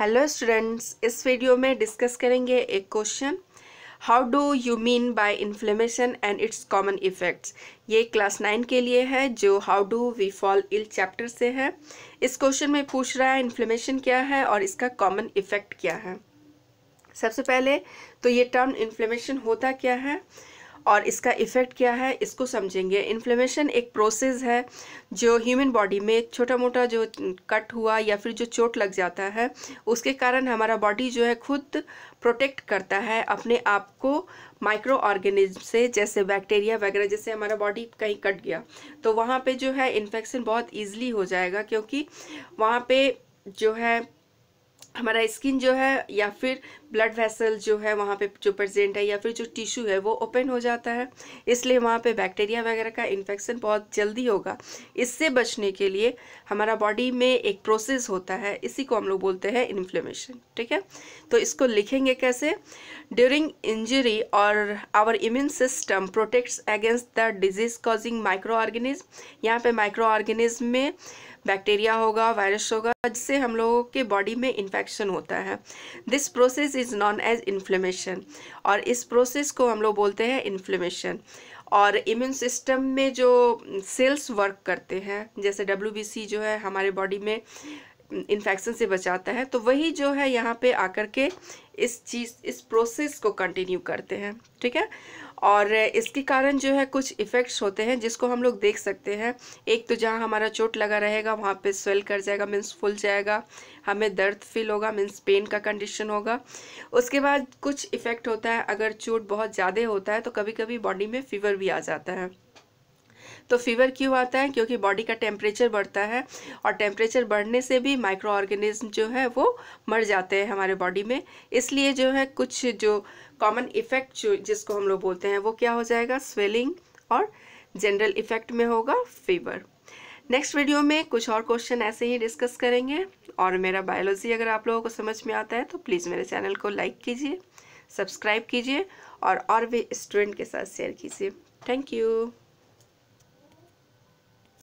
hello students इस video में discuss करेंगे एक question how do you mean by inflammation and its common effects ये क्लास नाइन के लिए है जो how do we fall ill chapter से है इस क्वेश्चन में पूछ रहा है इन्फ्लेमेशन क्या है और इसका कॉमन इफ़ेक्ट क्या है सबसे पहले तो ये टर्म इन्फ्लेमेशन होता क्या है और इसका इफ़ेक्ट क्या है इसको समझेंगे इन्फ्लेमेशन एक प्रोसेस है जो ह्यूमन बॉडी में छोटा मोटा जो कट हुआ या फिर जो चोट लग जाता है उसके कारण हमारा बॉडी जो है खुद प्रोटेक्ट करता है अपने आप को माइक्रो ऑर्गेनिज्म से जैसे बैक्टीरिया वगैरह जैसे हमारा बॉडी कहीं कट गया तो वहाँ पर जो है इन्फेक्शन बहुत ईजिली हो जाएगा क्योंकि वहाँ पर जो है हमारा स्किन जो है या फिर ब्लड वेसल जो है वहाँ पे जो प्रेजेंट है या फिर जो टिश्यू है वो ओपन हो जाता है इसलिए वहाँ पे बैक्टीरिया वगैरह का इन्फेक्शन बहुत जल्दी होगा इससे बचने के लिए हमारा बॉडी में एक प्रोसेस होता है इसी को हम लोग बोलते हैं इन्फ्लेमेशन ठीक है तो इसको लिखेंगे कैसे ड्यूरिंग इंजरी और our immune system protects against the disease causing micro organism यहाँ पर माइक्रो ऑर्गेनिज्म में बैक्टीरिया होगा वायरस होगा जिससे हम लोगों के बॉडी में इन्फेक्शन होता है this process is known as inflammation और इस प्रोसेस को हम लोग बोलते हैं इन्फ्लेमेशन और इम्यून सिस्टम में जो सेल्स वर्क करते हैं जैसे डब्ल्यू जो है हमारे बॉडी में इन्फेक्शन से बचाता है तो वही जो है यहाँ पे आकर के इस चीज़ इस प्रोसेस को कंटिन्यू करते हैं ठीक है और इसके कारण जो है कुछ इफ़ेक्ट्स होते हैं जिसको हम लोग देख सकते हैं एक तो जहाँ हमारा चोट लगा रहेगा वहाँ पे स्वेल कर जाएगा मीन्स फुल जाएगा हमें दर्द फील होगा मीन्स पेन का कंडीशन होगा उसके बाद कुछ इफ़ेक्ट होता है अगर चोट बहुत ज़्यादा होता है तो कभी कभी बॉडी में फीवर भी आ जाता है तो फीवर क्यों आता है क्योंकि बॉडी का टेम्परेचर बढ़ता है और टेम्परेचर बढ़ने से भी माइक्रो ऑर्गेनिज्म जो है वो मर जाते हैं हमारे बॉडी में इसलिए जो है कुछ जो कॉमन इफ़ेक्ट जो जिसको हम लोग बोलते हैं वो क्या हो जाएगा स्वेलिंग और जनरल इफ़ेक्ट में होगा फीवर नेक्स्ट वीडियो में कुछ और क्वेश्चन ऐसे ही डिस्कस करेंगे और मेरा बायोलॉजी अगर आप लोगों को समझ में आता है तो प्लीज़ मेरे चैनल को लाइक कीजिए सब्सक्राइब कीजिए और और भी स्टूडेंट के साथ शेयर कीजिए थैंक यू